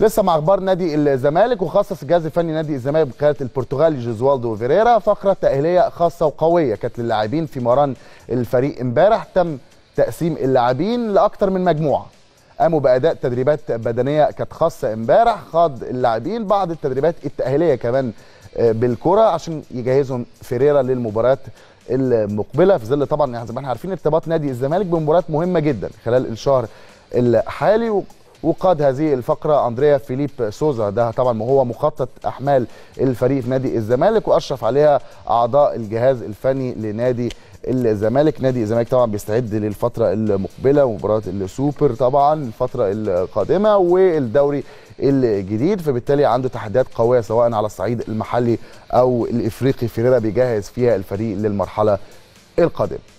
لسه مع اخبار نادي الزمالك وخصص الجهاز الفني نادي الزمالك بقياده البرتغالي جوزوالدو فيريرا فقره تاهيليه خاصه وقويه كانت للاعبين في مران الفريق امبارح تم تقسيم اللاعبين لاكثر من مجموعه قاموا باداء تدريبات بدنيه كانت خاصه امبارح خاض اللاعبين بعض التدريبات التاهيليه كمان آه، بالكره عشان يجهزهم فيريرا للمباريات المقبله في ظل طبعا يعني زي ما احنا عارفين ارتباط نادي الزمالك بمباريات مهمه جدا خلال الشهر الحالي وقاد هذه الفقره اندريا فيليب سوزا ده طبعا هو مخطط احمال الفريق في نادي الزمالك واشرف عليها اعضاء الجهاز الفني لنادي الزمالك نادي الزمالك طبعا بيستعد للفتره المقبله ومباراه السوبر طبعا الفتره القادمه والدوري الجديد فبالتالي عنده تحديات قويه سواء على الصعيد المحلي او الافريقي فريرا بيجهز فيها الفريق للمرحله القادمه